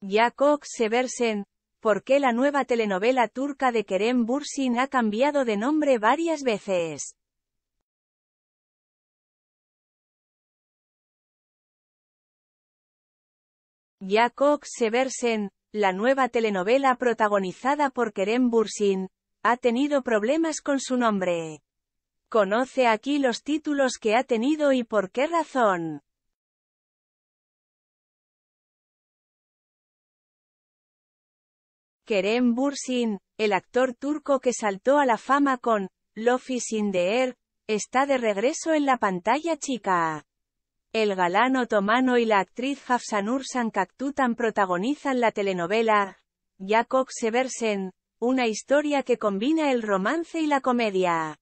Jakob Seversen, ¿por qué la nueva telenovela turca de Kerem Bursin ha cambiado de nombre varias veces? Jakob Seversen, la nueva telenovela protagonizada por Kerem Bursin, ha tenido problemas con su nombre. Conoce aquí los títulos que ha tenido y por qué razón. Kerem Bursin, el actor turco que saltó a la fama con «Lofi is in está de regreso en la pantalla chica. El galán otomano y la actriz Hafsanur Sankaktutan protagonizan la telenovela Jacob Seversen, una historia que combina el romance y la comedia.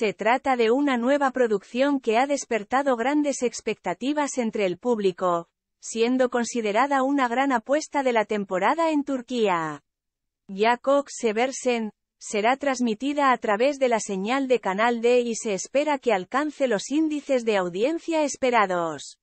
Se trata de una nueva producción que ha despertado grandes expectativas entre el público, siendo considerada una gran apuesta de la temporada en Turquía. Jakob Seversen, será transmitida a través de la señal de Canal D y se espera que alcance los índices de audiencia esperados.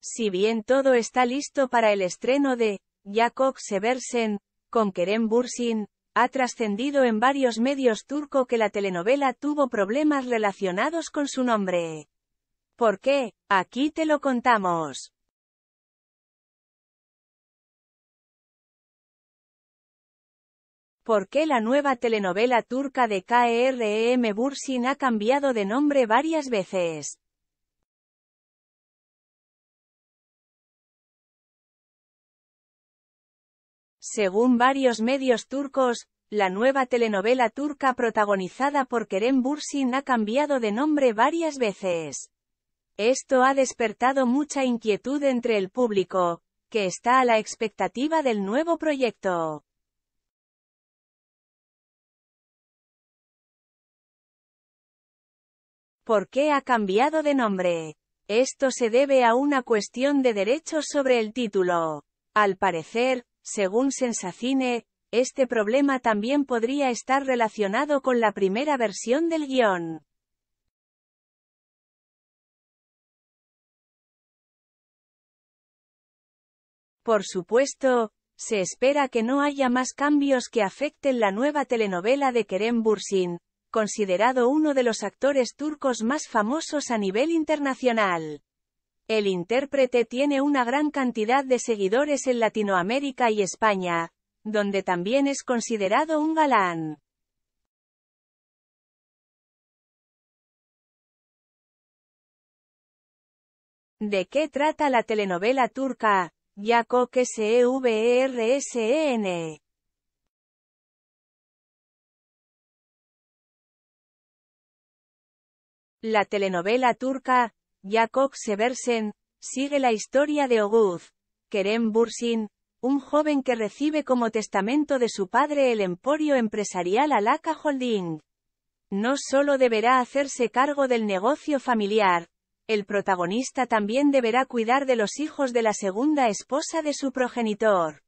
Si bien todo está listo para el estreno de Jakob Seversen, con Kerem Bursin, ha trascendido en varios medios turco que la telenovela tuvo problemas relacionados con su nombre. ¿Por qué? Aquí te lo contamos. ¿Por qué la nueva telenovela turca de Kerem Bursin ha cambiado de nombre varias veces? Según varios medios turcos, la nueva telenovela turca protagonizada por Kerem Bursin ha cambiado de nombre varias veces. Esto ha despertado mucha inquietud entre el público, que está a la expectativa del nuevo proyecto. ¿Por qué ha cambiado de nombre? Esto se debe a una cuestión de derechos sobre el título. Al parecer, según Sensacine, este problema también podría estar relacionado con la primera versión del guión. Por supuesto, se espera que no haya más cambios que afecten la nueva telenovela de Kerem Bursin, considerado uno de los actores turcos más famosos a nivel internacional. El intérprete tiene una gran cantidad de seguidores en Latinoamérica y España, donde también es considerado un galán. ¿De qué trata la telenovela turca, e La telenovela turca, Jacob Seversen, sigue la historia de Oguz, Kerem Bursin, un joven que recibe como testamento de su padre el emporio empresarial Alaka Holding. No solo deberá hacerse cargo del negocio familiar, el protagonista también deberá cuidar de los hijos de la segunda esposa de su progenitor.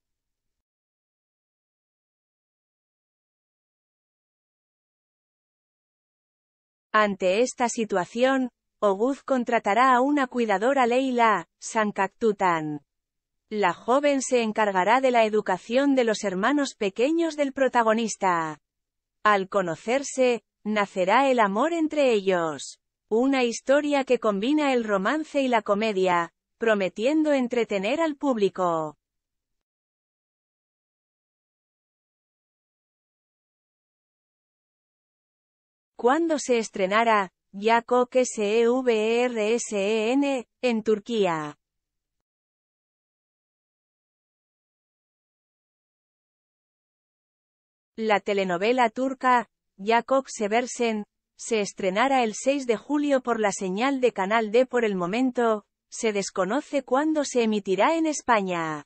Ante esta situación, Oguz contratará a una cuidadora Leila, Sankaktutan. La joven se encargará de la educación de los hermanos pequeños del protagonista. Al conocerse, nacerá el amor entre ellos. Una historia que combina el romance y la comedia, prometiendo entretener al público. Cuando se estrenara, S.E.V.E.R.S.E.N., en Turquía. La telenovela turca, Yakok Seversen, se estrenará el 6 de julio por la señal de Canal D. Por el momento, se desconoce cuándo se emitirá en España.